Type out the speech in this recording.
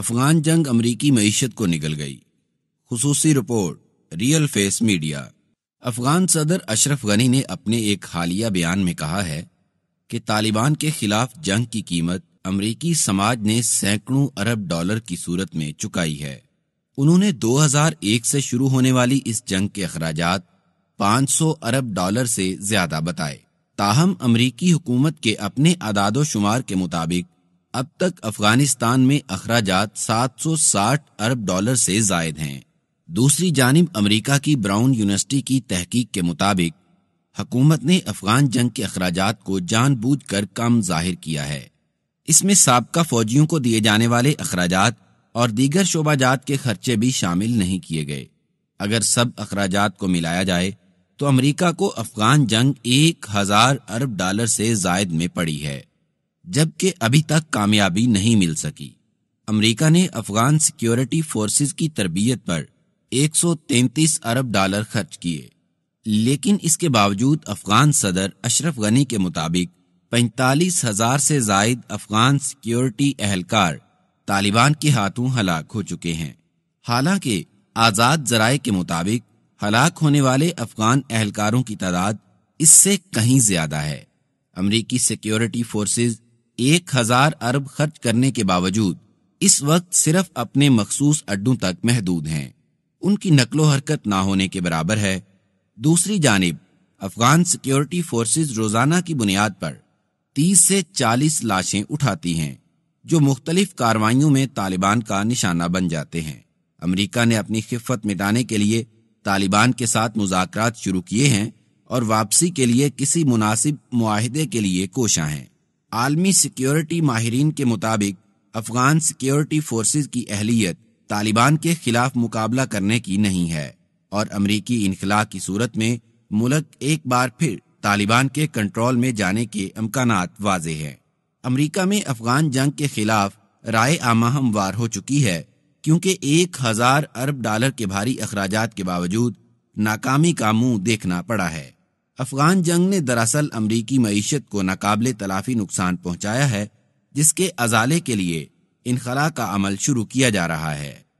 افغان جنگ امریکی معیشت کو نگل گئی خصوصی رپورٹ ریئل فیس میڈیا افغان صدر اشرف غنی نے اپنے ایک حالیہ بیان میں کہا ہے کہ طالبان کے خلاف جنگ کی قیمت امریکی سماج نے سینکڑوں ارب ڈالر کی صورت میں چکائی ہے انہوں نے دو ہزار ایک سے شروع ہونے والی اس جنگ کے اخراجات پانچ سو ارب ڈالر سے زیادہ بتائے تاہم امریکی حکومت کے اپنے اداد و شمار کے مطابق اب تک افغانستان میں اخراجات سات سو ساٹھ ارب ڈالر سے زائد ہیں دوسری جانب امریکہ کی براؤن یونیورسٹی کی تحقیق کے مطابق حکومت نے افغان جنگ کے اخراجات کو جان بوجھ کر کم ظاہر کیا ہے اس میں سابقہ فوجیوں کو دیے جانے والے اخراجات اور دیگر شعبہ جات کے خرچے بھی شامل نہیں کیے گئے اگر سب اخراجات کو ملایا جائے تو امریکہ کو افغان جنگ ایک ہزار ارب ڈالر سے زائد میں پڑی ہے جبکہ ابھی تک کامیابی نہیں مل سکی امریکہ نے افغان سیکیورٹی فورسز کی تربیت پر ایک سو تینتیس ارب ڈالر خرچ کیے لیکن اس کے باوجود افغان صدر اشرف غنی کے مطابق پینتالیس ہزار سے زائد افغان سیکیورٹی اہلکار طالبان کے ہاتھوں ہلاک ہو چکے ہیں حالانکہ آزاد ذرائع کے مطابق ہلاک ہونے والے افغان اہلکاروں کی تعداد اس سے کہیں زیادہ ہے امریکی سیکیورٹی فورسز ایک ہزار ارب خرچ کرنے کے باوجود اس وقت صرف اپنے مخصوص اڈوں تک محدود ہیں ان کی نقل و حرکت نہ ہونے کے برابر ہے دوسری جانب افغان سیکیورٹی فورسز روزانہ کی بنیاد پر تیس سے چالیس لاشیں اٹھاتی ہیں جو مختلف کاروائیوں میں طالبان کا نشانہ بن جاتے ہیں امریکہ نے اپنی خفت مٹانے کے لیے طالبان کے ساتھ مذاکرات شروع کیے ہیں اور واپسی کے لیے کسی مناسب معاہدے کے لیے کوشاں ہیں عالمی سیکیورٹی ماہرین کے مطابق افغان سیکیورٹی فورسز کی اہلیت طالبان کے خلاف مقابلہ کرنے کی نہیں ہے اور امریکی انخلا کی صورت میں ملک ایک بار پھر طالبان کے کنٹرول میں جانے کے امکانات واضح ہیں امریکہ میں افغان جنگ کے خلاف رائے عامہ ہموار ہو چکی ہے کیونکہ ایک ہزار ارب ڈالر کے بھاری اخراجات کے باوجود ناکامی کا منہ دیکھنا پڑا ہے افغان جنگ نے دراصل امریکی معیشت کو ناقابل تلافی نقصان پہنچایا ہے جس کے ازالے کے لیے انخلا کا عمل شروع کیا جا رہا ہے